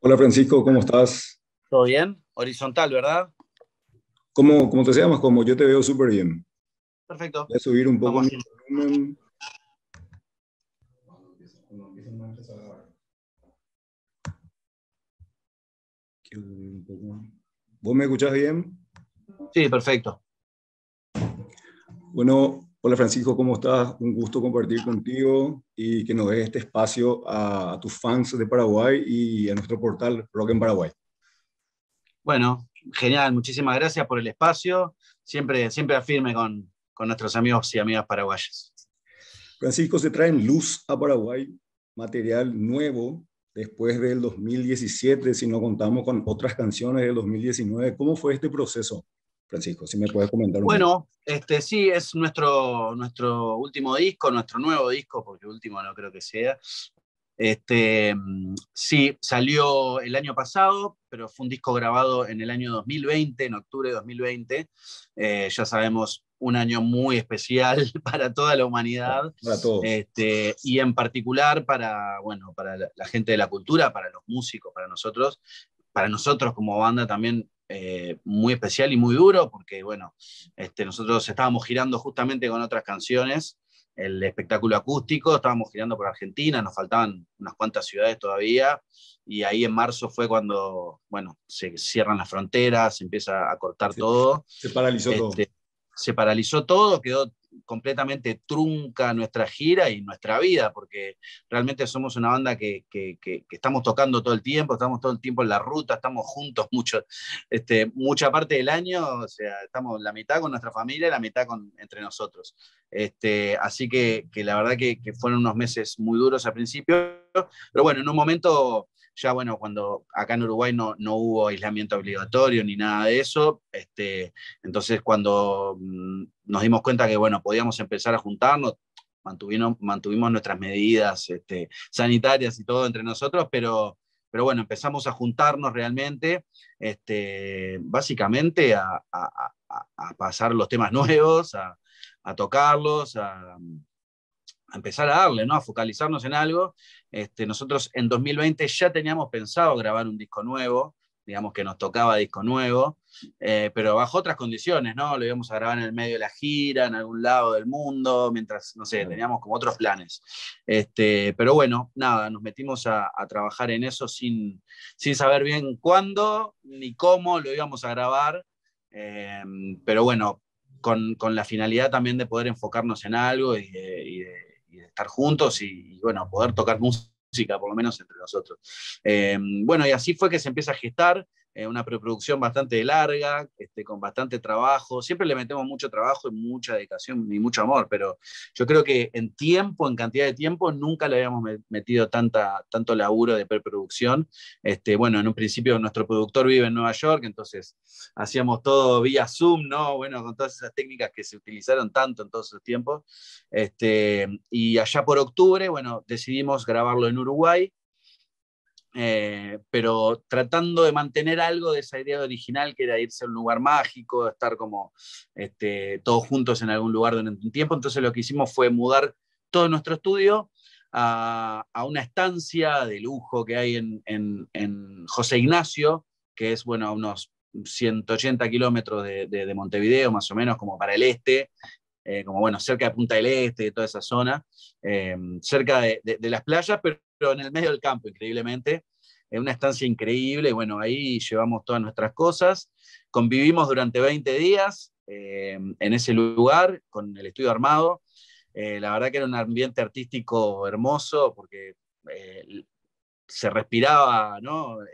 Hola Francisco, ¿cómo estás? ¿Todo bien? Horizontal, ¿verdad? ¿Cómo, te llamas? Como yo te veo súper bien. Perfecto. Voy a subir un poco mi volumen. ¿Vos me escuchás bien? Sí, perfecto. Bueno, Hola Francisco, ¿cómo estás? Un gusto compartir contigo y que nos dé este espacio a, tus fans de Paraguay y a nuestro portal Rock en Paraguay. Bueno, genial, muchísimas gracias por el espacio. Siempre, siempre afirme con, con nuestros amigos y amigas paraguayas. Francisco, se traen luz a Paraguay, material nuevo después del 2017, si no contamos con otras canciones del 2019. ¿Cómo fue este proceso? Francisco, si me puedes comentar Bueno, este, sí, es nuestro, nuestro último disco, nuestro nuevo disco, porque último no creo que sea. Este, sí, salió el año pasado, pero fue un disco grabado en el año 2020, en octubre de 2020. Eh, ya sabemos, un año muy especial para toda la humanidad. Para todos. Este, y en particular para, bueno, para la gente de la cultura, para los músicos, para nosotros. Para nosotros como banda también eh, muy especial y muy duro, porque bueno, este, nosotros estábamos girando justamente con otras canciones, el espectáculo acústico, estábamos girando por Argentina, nos faltaban unas cuantas ciudades todavía, y ahí en marzo fue cuando, bueno, se cierran las fronteras, se empieza a cortar todo. Se paralizó todo. Este, se paralizó todo, quedó completamente trunca nuestra gira y nuestra vida, porque realmente somos una banda que, estamos tocando todo el tiempo, estamos todo el tiempo en la ruta, estamos juntos mucho, este, mucha parte del año, o sea, estamos la mitad con nuestra familia y la mitad con, entre nosotros. Este, así que, la verdad que, fueron unos meses muy duros al principio, pero bueno, en un momento ya bueno, cuando acá en Uruguay no, hubo aislamiento obligatorio ni nada de eso, este, entonces cuando mm, nos dimos cuenta que bueno, podíamos empezar a juntarnos, mantuvimos, mantuvimos nuestras medidas este, sanitarias y todo entre nosotros, pero, pero bueno, empezamos a juntarnos realmente, este, básicamente a, a pasar los temas nuevos, a, tocarlos, a empezar a darle, ¿no? A focalizarnos en algo. Este, nosotros en 2020 ya teníamos pensado grabar un disco nuevo, digamos que nos tocaba disco nuevo, eh, pero bajo otras condiciones, ¿no? Lo íbamos a grabar en el medio de la gira, en algún lado del mundo, mientras, no sé, teníamos como otros planes. Este, pero bueno, nada, nos metimos a, trabajar en eso sin, saber bien cuándo ni cómo lo íbamos a grabar, em, pero bueno, con, la finalidad también de poder enfocarnos en algo y de juntos y, bueno, poder tocar música, por lo menos entre nosotros. Eh, bueno, y así fue que se empieza a gestar eh, una preproducción bastante larga, este, con bastante trabajo. Siempre le metemos mucho trabajo y mucha dedicación y mucho amor, pero yo creo que en tiempo, en cantidad de tiempo, nunca le habíamos metido tanta, tanto laburo de preproducción. Este, bueno, en un principio nuestro productor vive en Nueva York, entonces hacíamos todo vía Zoom, ¿no? Bueno, con todas esas técnicas que se utilizaron tanto en todos esos tiempos. Este, y allá por octubre, bueno, decidimos grabarlo en Uruguay. Eh, pero tratando de mantener algo de esa idea original que era irse a un lugar mágico, estar como este, todos juntos en algún lugar durante un tiempo. Entonces lo que hicimos fue mudar todo nuestro estudio a, una estancia de lujo que hay en, José Ignacio, que es bueno, a unos 180 kilómetros de, Montevideo, más o menos, como para el este, eh, como bueno, cerca de Punta del Este, de toda esa zona, eh, cerca de, las playas, pero, en el medio del campo, increíblemente. En eh, una estancia increíble, bueno, ahí llevamos todas nuestras cosas, convivimos durante 20 días en ese lugar con el estudio armado. la verdad que era un ambiente artístico hermoso porque se respiraba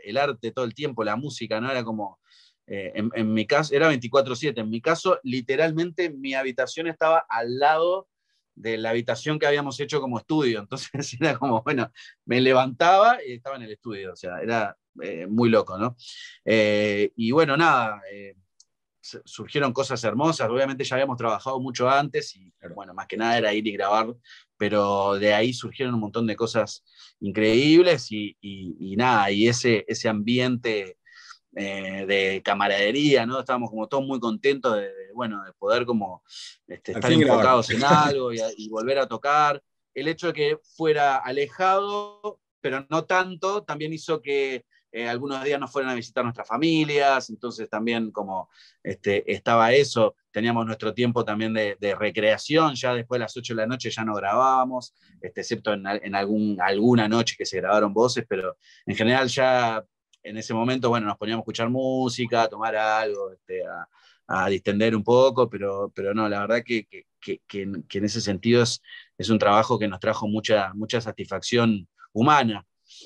el arte todo el tiempo, la música, ¿no? Era como eh, en, mi caso, era 24/7, en mi caso literalmente mi habitación estaba al lado de la habitación que habíamos hecho como estudio, entonces era como, bueno, me levantaba y estaba en el estudio, o sea, era eh, muy loco, ¿no? Eh, y bueno, nada, surgieron cosas hermosas, obviamente ya habíamos trabajado mucho antes y bueno, más que nada era ir y grabar, pero de ahí surgieron un montón de cosas increíbles y, nada, y ese, ese ambiente eh, de camaradería, ¿no? Estábamos como todos muy contentos de, bueno, de poder como este, estar enfocados en algo y, volver a tocar. El hecho de que fuera alejado, pero no tanto, también hizo que eh, algunos días nos fueran a visitar nuestras familias, entonces también como este, estaba eso, teníamos nuestro tiempo también de, recreación, ya después de las 8 de la noche ya no grabábamos, este, excepto en, en algún, alguna noche que se grabaron voces, pero en general ya en ese momento, bueno, nos poníamos a escuchar música, a tomar algo, este, a, a, distender un poco, pero, pero no, la verdad que, que, que, que en ese sentido es, es, un trabajo que nos trajo mucha, mucha satisfacción humana.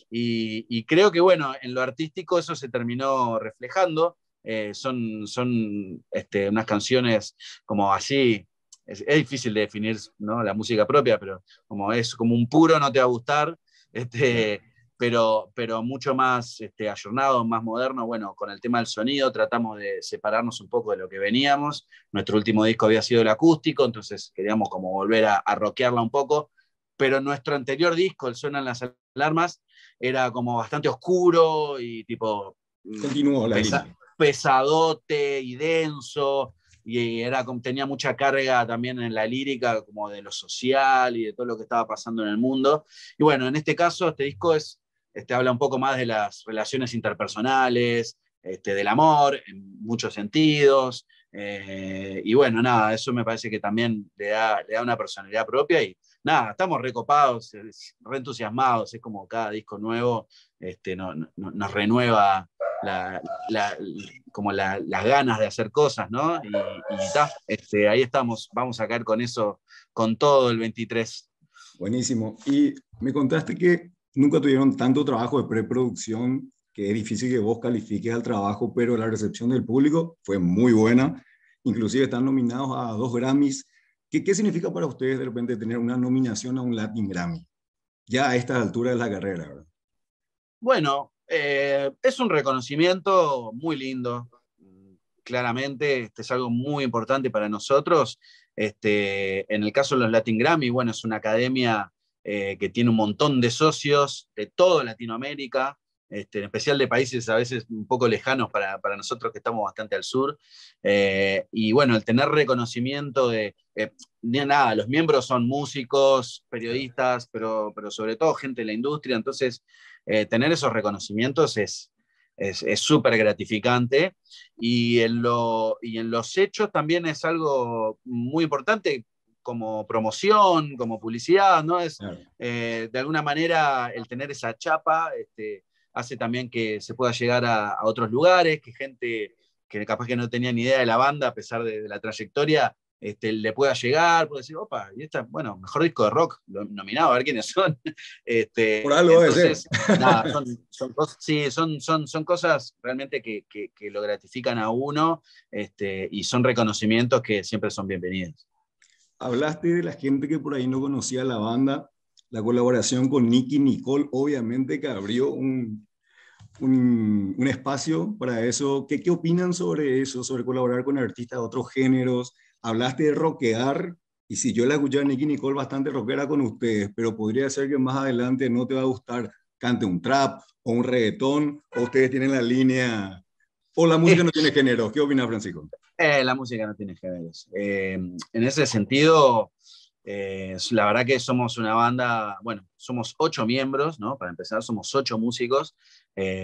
Y, y, creo que, bueno, en lo artístico eso se terminó reflejando. Eh, son son este, unas canciones como así, es, difícil definir ¿no? la música propia, pero como es como un puro, no te va a gustar. Este, pero, pero mucho más este, ayornado, más moderno. Bueno, con el tema del sonido tratamos de separarnos un poco de lo que veníamos. Nuestro último disco había sido el acústico, entonces queríamos como volver a, a rockearla un poco. Pero nuestro anterior disco, el Suenan las Alarmas, era como bastante oscuro y tipo... Mm, la Pesadote y denso y era, tenía mucha carga también en la lírica, como de lo social y de todo lo que estaba pasando en el mundo. Y bueno, en este caso, este disco es este, habla un poco más de las relaciones interpersonales, este, del amor, en muchos sentidos. Eh, y bueno, nada, eso me parece que también le da, le da una personalidad propia y nada, estamos recopados, reentusiasmados, es como cada disco nuevo este, nos renueva como las ganas de hacer cosas, ¿no? Y, este, ahí estamos, vamos a caer con eso, con todo el 23. Buenísimo. Y me contaste que nunca tuvieron tanto trabajo de preproducción que es difícil que vos califiques al trabajo, pero la recepción del público fue muy buena. Inclusive están nominados a dos Grammys. ¿Qué, qué significa para ustedes de repente tener una nominación a un Latin Grammy? Ya a esta altura de la carrera, ¿verdad? Bueno, eh, es un reconocimiento muy lindo. Claramente, este es algo muy importante para nosotros. Este, en el caso de los Latin Grammy, bueno, es una academia eh, que tiene un montón de socios de toda Latinoamérica, este, en especial de países a veces un poco lejanos para, para nosotros que estamos bastante al sur. Eh, y bueno, el tener reconocimiento de, eh, nada, los miembros son músicos, periodistas, pero, pero sobre todo gente de la industria, entonces tener esos reconocimientos es... súper es, gratificante y en, lo, y en los hechos también es algo muy importante como promoción, como publicidad, ¿no? Es, eh, de alguna manera el tener esa chapa este, hace también que se pueda llegar a, otros lugares, que gente que capaz que no tenía ni idea de la banda, a pesar de, la trayectoria, este, le pueda llegar, puede decir, opa, y esta, bueno, mejor disco de rock, lo nominado, a ver quiénes son. Este, Por algo son, cosas, sí, son, cosas realmente que, lo gratifican a uno y son reconocimientos que siempre son bienvenidos hablaste de la gente que por ahí no conocía la banda, la colaboración con Nicky Nicole, obviamente que abrió un, un, espacio para eso. ¿Qué, ¿Qué, opinan sobre eso, sobre colaborar con artistas de otros géneros? Hablaste de rockear, y si yo la escuché a Nicky Nicole bastante rockera con ustedes, pero podría ser que más adelante no te va a gustar cante un trap o un reggaetón, o ustedes tienen la línea, o la música no tiene género. ¿Qué opina, Francisco? Eh, la música no tiene géneros. Eh, en ese sentido, eh, la verdad que somos una banda, bueno, somos ocho miembros, ¿no? Para empezar, somos ocho músicos,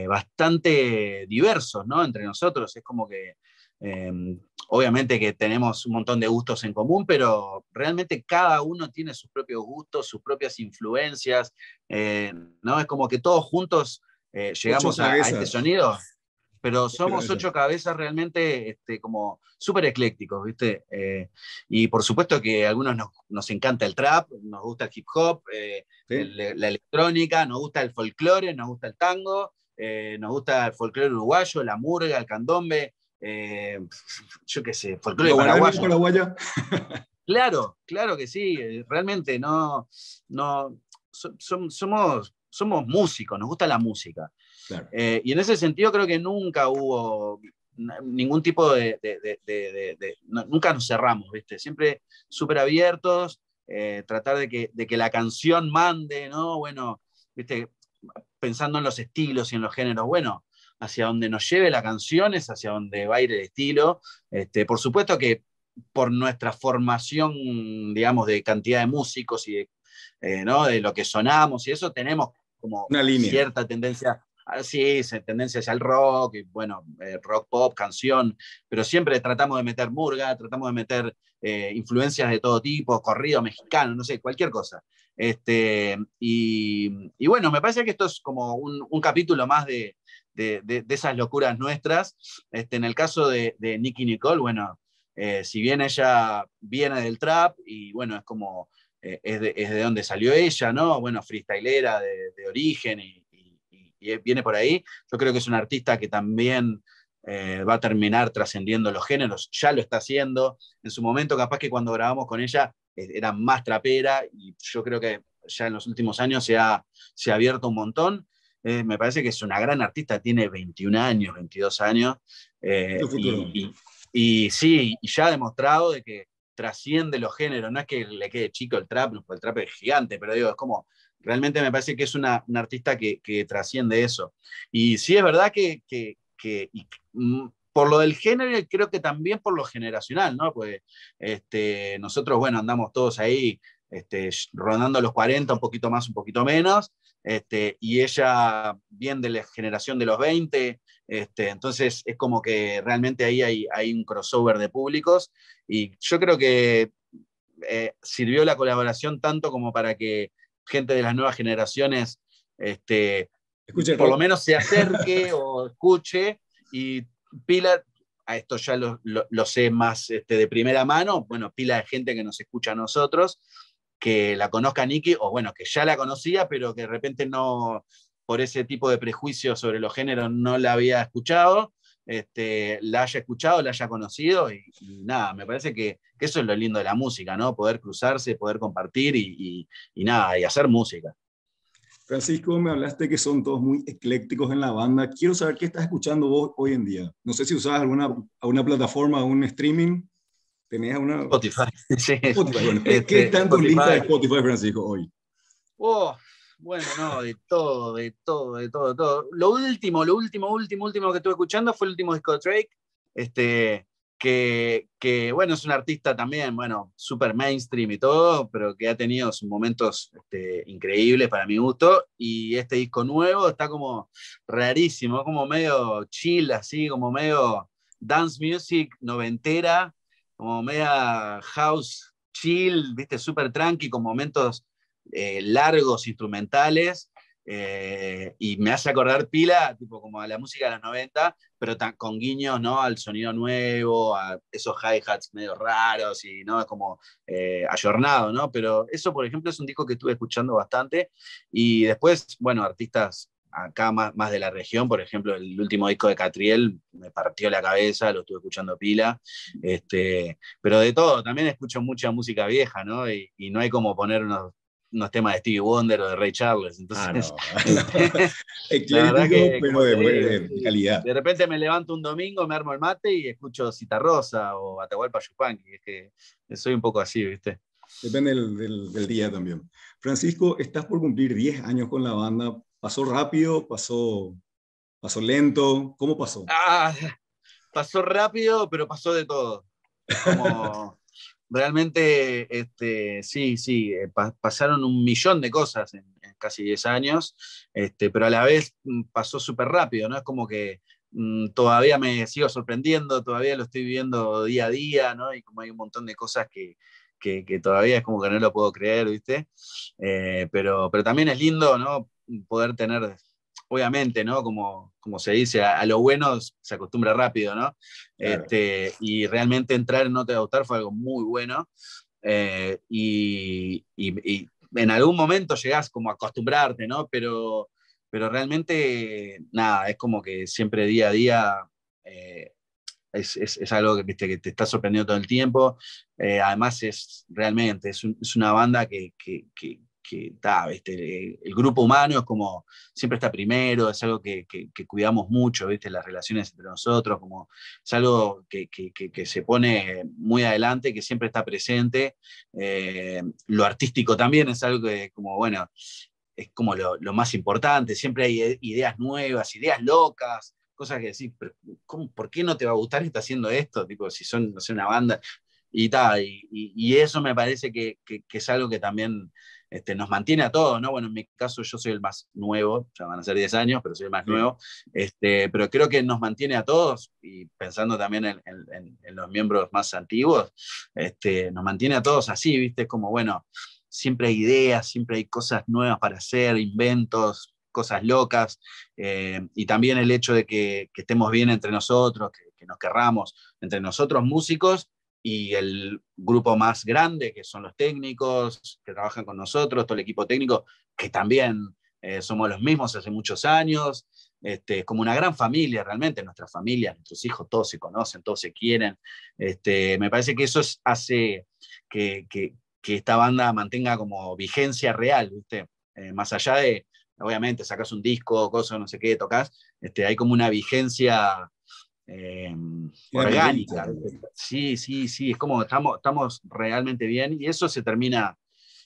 bastante diversos, ¿no? Entre nosotros, es como que... obviamente que tenemos un montón de gustos en común, pero realmente cada uno tiene sus propios gustos, sus propias influencias, ¿no? Es como que todos juntos llegamos a, a este sonido pero somos ocho cabezas realmente este, como súper eclécticos, ¿viste? Eh, y por supuesto que a algunos nos, encanta el trap, nos gusta el hip hop, eh, la electrónica, nos gusta el folclore, nos gusta el tango, eh, nos gusta el folclore uruguayo, la murga, el candombe, yo qué sé, folclore paraguayo. claro, claro que sí, realmente no, no somos, somos músicos, nos gusta la música. Eh, y en ese sentido creo que nunca hubo ningún tipo de... nunca nos cerramos, ¿viste? Siempre súper abiertos, eh, tratar de que, de que la canción mande, ¿no? Bueno, ¿viste? Pensando en los estilos y en los géneros, bueno, hacia donde nos lleve la canción es hacia donde va a ir el estilo. Este, por supuesto que por nuestra formación, digamos, de cantidad de músicos y de, eh, lo que sonamos y eso, tenemos como Una cierta tendencia así, ah, tendencia hacia el rock, y bueno, eh, rock pop, canción, pero siempre tratamos de meter murga, tratamos de meter eh, influencias de todo tipo, corrido mexicano, no sé, cualquier cosa. Este, y, bueno, me parece que esto es como un, capítulo más de, esas locuras nuestras. Este, en el caso de, de Nicky Nicole, bueno, eh, si bien ella viene del trap y bueno, es como... Es de, es donde salió ella, ¿no? Bueno, freestylera de, de origen y, viene por ahí. Yo creo que es un artista que también eh, va a terminar trascendiendo los géneros, ya lo está haciendo. En su momento, capaz que cuando grabamos con ella e, era más trapera y yo creo que ya en los últimos años se ha, se ha abierto un montón. Eh, me parece que es una gran artista, tiene 21 años, 22 años. Eh, y, sí, ya ha demostrado de que trasciende los géneros, no es que le quede chico el trap, el trap es gigante, pero digo, es como Realmente me parece que es una, artista que, trasciende eso. Y sí es verdad que, mm, por lo del género creo que también por lo generacional, ¿no? Pues este, nosotros, bueno, andamos todos ahí este, rondando los 40, un poquito más, un poquito menos, este, y ella viene de la generación de los 20, este, entonces es como que realmente ahí hay, un crossover de públicos y yo creo que eh, sirvió la colaboración tanto como para que gente de las nuevas generaciones este, por lo menos se acerque o escuche. Y Pilar a esto ya lo, sé más este, de primera mano, bueno, pila de gente que nos escucha a nosotros, que la conozca Nikki, o bueno, que ya la conocía, pero que de repente no, por ese tipo de prejuicios sobre los géneros no la había escuchado este, la haya escuchado, la haya conocido y, nada, me parece que, eso es lo lindo de la música, ¿no? Poder cruzarse, poder compartir y, nada, y hacer música. Francisco, me hablaste que son todos muy eclécticos en la banda. Quiero saber qué estás escuchando vos hoy en día. No sé si usabas alguna, alguna plataforma, un streaming. ¿Tenías una? Spotify. Sí. ¿Qué, este, tanto lista de Spotify, Francisco, hoy? Oh, bueno, no, de todo, de todo, de todo, de todo. Lo último, lo último, último, último que estuve escuchando fue el último disco de Drake, este, que, que bueno, es un artista también, bueno, súper mainstream y todo, pero que ha tenido sus momentos este, increíbles para mi gusto, y este disco nuevo está como rarísimo, como medio chill, así, como medio dance music noventera, como media house chill, viste, súper tranqui, con momentos eh, largos instrumentales eh, y me hace acordar pila, tipo como a la música de los 90, pero tan, con guiños ¿no? al sonido nuevo, a esos hi-hats medio raros y ¿no? es como eh, ayornado, ¿no? Pero eso, por ejemplo, es un disco que estuve escuchando bastante y después, bueno, artistas acá más, más de la región, por ejemplo, el último disco de Catriel me partió la cabeza, lo estuve escuchando pila, este, pero de todo, también escucho mucha música vieja, ¿no? Y, y no hay como poner unos no es tema de Stevie Wonder o de Ray Charles. Ah, entonces, no. que, de, repente me levanto un domingo, me armo el mate y escucho Citarrosa o Atahualpa Yupanqui. Es que soy un poco así, ¿viste? Depende del, día también. Francisco, estás por cumplir 10 años con la banda. ¿Pasó rápido? ¿Pasó, pasó lento? ¿Cómo pasó? Ah, pasó rápido, pero pasó de todo. Como, realmente, este, sí, sí, eh, pasaron un millón de cosas en, casi 10 años, este, pero a la vez mm, pasó súper rápido, ¿no? Es como que mm, todavía me sigo sorprendiendo, todavía lo estoy viviendo día a día, ¿no? Y como hay un montón de cosas que, todavía es como que no lo puedo creer, ¿viste? Eh, pero, pero también es lindo, ¿no? Poder tener obviamente, ¿no? Como, como se dice, a, lo bueno se acostumbra rápido, ¿no? Este, y realmente entrar en No Te Va fue algo muy bueno. Eh, y, en algún momento llegás como a acostumbrarte, ¿no? Pero, pero realmente, nada, es como que siempre día a día eh, es, algo que, te está sorprendiendo todo el tiempo. Eh, además, es realmente, es, una banda que, que que el grupo humano es como siempre está primero, es algo que, cuidamos mucho, ¿viste? las relaciones entre nosotros, como es algo que, se pone muy adelante, que siempre está presente. Eh, lo artístico también es algo que como, bueno, es como lo, más importante, siempre hay ideas nuevas, ideas locas. Cosas que decís, ¿por qué no te va a gustar que está haciendo esto? Tipo, si son, no una banda, y, y, eso me parece que, es algo que también este, nos mantiene a todos, ¿no? Bueno, en mi caso yo soy el más nuevo, ya van a ser 10 años, pero soy el más nuevo, este, pero creo que nos mantiene a todos, y pensando también en, los miembros más antiguos, este, nos mantiene a todos así, ¿viste? Como, bueno, siempre hay ideas, siempre hay cosas nuevas para hacer, inventos, cosas locas, eh, y también el hecho de que, estemos bien entre nosotros, que, que, nos querramos entre nosotros músicos y el grupo más grande, que son los técnicos que trabajan con nosotros, todo el equipo técnico, que también eh, somos los mismos hace muchos años, este, como una gran familia realmente, nuestra familia nuestros hijos, todos se conocen, todos se quieren. Este, me parece que eso es, hace que, que, esta banda mantenga como vigencia real, ¿viste? Eh, más allá de, obviamente, sacas un disco, cosas, no sé qué, tocas, este, hay como una vigencia Em, orgánica. sí, sí, sí, es como estamos, estamos realmente bien y eso se termina,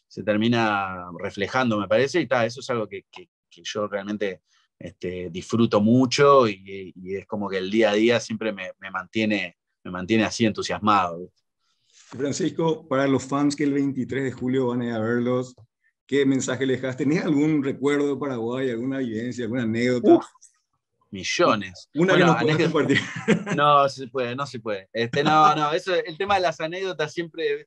se termina reflejando, me parece, y está, eso es algo que, yo realmente este, disfruto mucho y, es como que el día a día siempre me, mantiene, me mantiene así entusiasmado. Francisco, para los fans que el 23 de julio van a ir verlos, ¿qué mensaje les dejas? ¿Tenés algún recuerdo de Paraguay, alguna vivencia, alguna anécdota? Millones. Una no No se puede, no se puede. Este, no, no, eso, el tema de las anécdotas siempre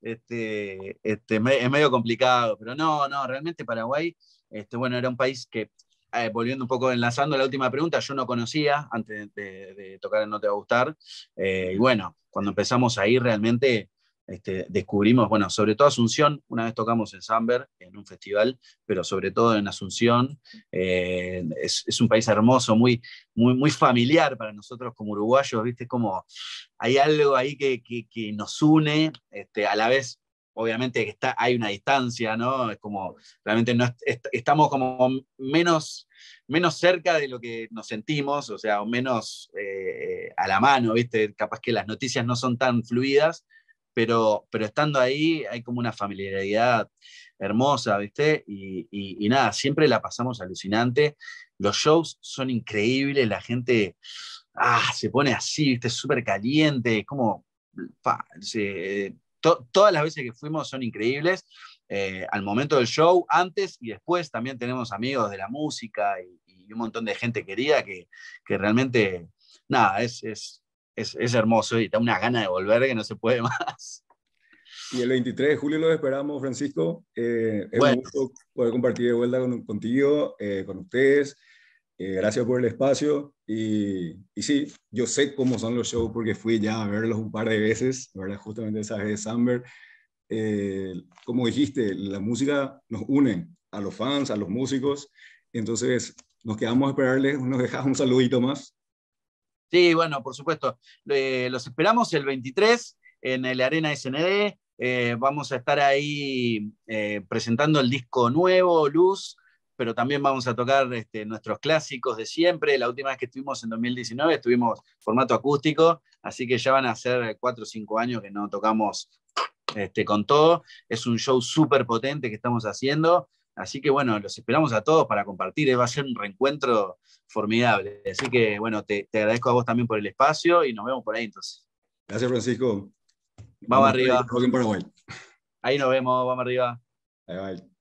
este, este, es medio complicado, pero no, no, realmente Paraguay, este, bueno, era un país que, eh, volviendo un poco, enlazando la última pregunta, yo no conocía antes de, tocar el No Te Va a Gustar, eh, y bueno, cuando empezamos ahí realmente este, descubrimos, bueno, sobre todo Asunción, una vez tocamos en Sanber, en un festival, pero sobre todo en Asunción, eh, es, un país hermoso, muy, muy, muy familiar para nosotros como uruguayos, ¿viste? Como hay algo ahí que, nos une, este, a la vez obviamente que hay una distancia, ¿no? Es como, realmente estamos como menos, menos cerca de lo que nos sentimos, o sea, menos eh, a la mano, ¿viste? Capaz que las noticias no son tan fluidas, pero, estando ahí hay como una familiaridad hermosa, ¿viste? Y, nada, siempre la pasamos alucinante. Los shows son increíbles, la gente ah, se pone así, ¿viste? Súper caliente, como... Eh, todas las veces que fuimos son increíbles. Eh, al momento del show, antes y después también tenemos amigos de la música y, un montón de gente querida que, realmente, nada, es es, es, hermoso y da una gana de volver que no se puede más. Y el 23 de julio lo esperamos, Francisco. Eh, es un gusto poder compartir de vuelta con, contigo, eh, con ustedes. Eh, gracias por el espacio. Y, y, sí, yo sé cómo son los shows porque fui ya a verlos un par de veces, ¿verdad? Justamente esa vez de samberg como dijiste, la música nos une a los fans, a los músicos. Entonces, nos quedamos a esperarles. Nos dejas un saludito más. Sí, bueno, por supuesto. Eh, los esperamos el 23 en el Arena SND. Eh, vamos a estar ahí eh, presentando el disco nuevo, Luz, pero también vamos a tocar este, nuestros clásicos de siempre. La última vez que estuvimos en 2019 estuvimos formato acústico, así que ya van a ser cuatro o cinco años que no tocamos este, con todo. Es un show súper potente que estamos haciendo. Así que bueno, los esperamos a todos para compartir. Eh, va a ser un reencuentro formidable. Así que bueno, te, agradezco a vos también por el espacio y nos vemos por ahí entonces. Gracias, Francisco. Vamos, arriba. Ahí nos vemos, vamos arriba. Bye, bye.